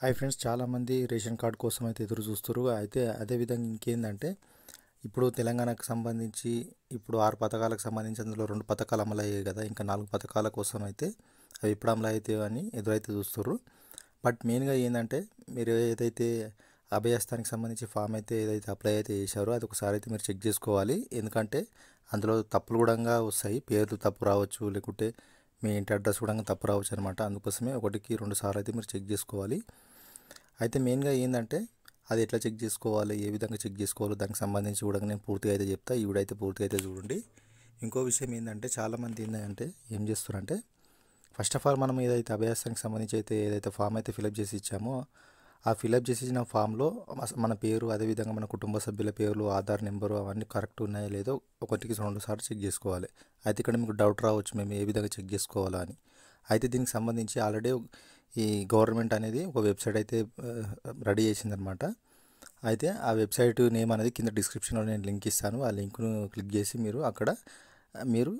hi friends చాలామంది ration card కోసం అయితే ఎదురు చూస్తారు అయితే అదేవిధంగా ఇంకేందంటే ఇప్పుడు తెలంగాణకు సంబంధించి ఇప్పుడు ఆరు పథకాలకు సంబంధించి అందులో రెండు పథకాలు అమలు అయ్యాయి కదా ఇంకా నాలుగు పథకాల కోసం అయితే అవి ఎప్పుడు అమలు అని ఎదురైతే చూస్తారు బట్ మెయిన్గా ఏంటంటే మీరు ఏదైతే అభయస్థానికి సంబంధించి ఫామ్ అయితే ఏదైతే అప్లై అయితే చేశారో అది ఒకసారి అయితే మీరు చెక్ చేసుకోవాలి ఎందుకంటే అందులో తప్పులు కూడా వస్తాయి పేర్లు తప్పు రావచ్చు లేకుంటే మీ ఇంటి అడ్రస్ కూడా తప్పు రావచ్చు అనమాట అందుకోసమే ఒకటికి రెండు సార్లు అయితే మీరు చెక్ చేసుకోవాలి అయితే మెయిన్గా ఏంటంటే అది ఎట్లా చెక్ చేసుకోవాలి ఏ విధంగా చెక్ చేసుకోవాలో దానికి సంబంధించి కూడా నేను పూర్తిగా అయితే చెప్తా ఈవిడైతే పూర్తిగా అయితే చూడండి ఇంకో విషయం ఏంటంటే చాలామంది ఏంటంటే ఏం చేస్తున్నారంటే ఫస్ట్ ఆఫ్ ఆల్ మనం ఏదైతే అభ్యాసానికి సంబంధించి అయితే ఏదైతే ఫామ్ అయితే ఫిలప్ చేసి ఇచ్చామో ఆ ఫిలప్ చేసిన ఫామ్లో మన పేరు అదేవిధంగా మన కుటుంబ సభ్యుల పేర్లు ఆధార్ నెంబరు అవన్నీ కరెక్ట్ ఉన్నాయో లేదో ఒకటికి రెండు సార్లు చెక్ చేసుకోవాలి అయితే ఇక్కడ మీకు డౌట్ రావచ్చు మేము ఏ విధంగా చెక్ చేసుకోవాలా అని అయితే దీనికి సంబంధించి ఆల్రెడీ ఈ గవర్నమెంట్ అనేది ఒక వెబ్సైట్ అయితే రెడీ చేసిందనమాట అయితే ఆ వెబ్సైట్ నేమ్ అనేది కింద డిస్క్రిప్షన్లో నేను లింక్ ఇస్తాను ఆ లింక్ను క్లిక్ చేసి మీరు అక్కడ మీరు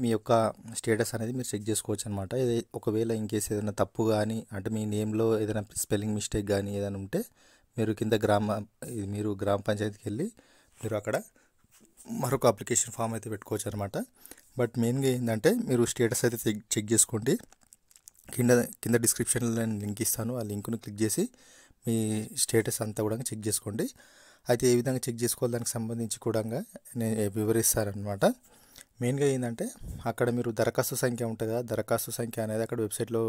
మీ యొక్క స్టేటస్ అనేది మీరు చెక్ చేసుకోవచ్చు అనమాట ఒకవేళ ఇన్ కేసు ఏదైనా తప్పు కానీ అంటే మీ నేమ్లో ఏదైనా స్పెల్లింగ్ మిస్టేక్ కానీ ఏదైనా ఉంటే మీరు కింద గ్రామ మీరు గ్రామ పంచాయతీకి వెళ్ళి మీరు అక్కడ మరొక అప్లికేషన్ ఫామ్ అయితే పెట్టుకోవచ్చు అనమాట బట్ మెయిన్గా ఏంటంటే మీరు స్టేటస్ అయితే చెక్ చేసుకోండి కింద కింద డిస్క్రిప్షన్లో నేను లింక్ ఇస్తాను ఆ లింక్ను క్లిక్ చేసి మీ స్టేటస్ అంతా కూడా చెక్ చేసుకోండి అయితే ఏ విధంగా చెక్ చేసుకోవాలి దానికి సంబంధించి కూడా నేను అనమాట మెయిన్గా ఏంటంటే అక్కడ మీరు దరఖాస్తు సంఖ్య ఉంటుంది కదా దరఖాస్తు సంఖ్య అనేది అక్కడ వెబ్సైట్లో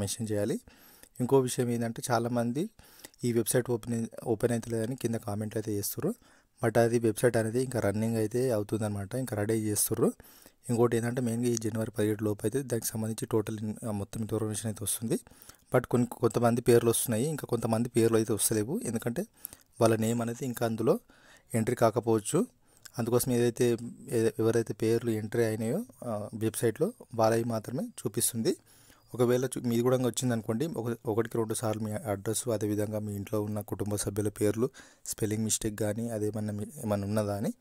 మెన్షన్ చేయాలి ఇంకో విషయం ఏంటంటే చాలామంది ఈ వెబ్సైట్ ఓపెన్ ఓపెన్ అవుతలేదని కింద కామెంట్లు అయితే చేస్తారు బట్ అది వెబ్సైట్ అనేది ఇంకా రన్నింగ్ అయితే అవుతుందన్నమాట ఇంకా రెడీ చేస్తున్నారు ఇంకోటి ఏంటంటే మెయిన్గా ఈ జనవరి పదిహేడు లోపు అయితే దానికి సంబంధించి టోటల్ మొత్తం ఇన్ఫర్మేషన్ అయితే వస్తుంది బట్ కొన్ని కొంతమంది పేర్లు వస్తున్నాయి ఇంకా కొంతమంది పేర్లు అయితే వస్తలేవు ఎందుకంటే వాళ్ళ నేమ్ అనేది ఇంకా అందులో ఎంట్రీ కాకపోవచ్చు అందుకోసం ఏదైతే ఎవరైతే పేర్లు ఎంట్రీ అయినాయో వెబ్సైట్లో వాళ్ళవి మాత్రమే చూపిస్తుంది ఒకవేళ మీది కూడా వచ్చింది అనుకోండి ఒకటికి రెండు సార్లు మీ అడ్రస్ అదేవిధంగా మీ ఇంట్లో ఉన్న కుటుంబ సభ్యుల పేర్లు స్పెల్లింగ్ మిస్టేక్ కానీ అదేమన్నా ఏమన్నా ఉన్నదా అని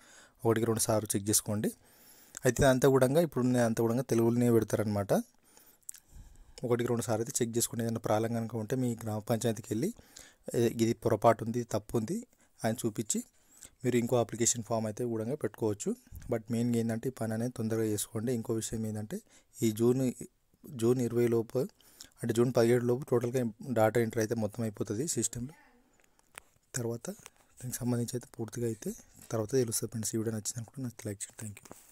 ఒకటికి రెండు సార్లు చెక్ చేసుకోండి అయితే అంత కూడా ఇప్పుడు అంత కూడా తెలుగులోనే పెడతారనమాట ఒకటికి రెండు సార్లు అయితే చెక్ చేసుకోండి ఏదైనా ప్రాబ్లం కనుక ఉంటే మీ గ్రామ పంచాయతీకి వెళ్ళి ఇది పొరపాటు ఉంది తప్పు ఉంది అని చూపించి మీరు ఇంకో అప్లికేషన్ ఫామ్ అయితే కూడా పెట్టుకోవచ్చు బట్ మెయిన్గా ఏంటంటే ఈ పని అనేది తొందరగా చేసుకోండి ఇంకో విషయం ఏంటంటే ఈ జూన్ జూన్ ఇరవై లోపు అంటే జూన్ పదిహేడు లోపు టోటల్గా డాటా ఎంటర్ అయితే మొత్తం అయిపోతుంది సిస్టంలో తర్వాత దానికి సంబంధించి అయితే పూర్తిగా అయితే తర్వాత తెలుస్తుంది ఫ్రెండ్స్ ఈ వీడియో నచ్చిందనుకుంటే నాకు లైక్ చేయండి థ్యాంక్ యూ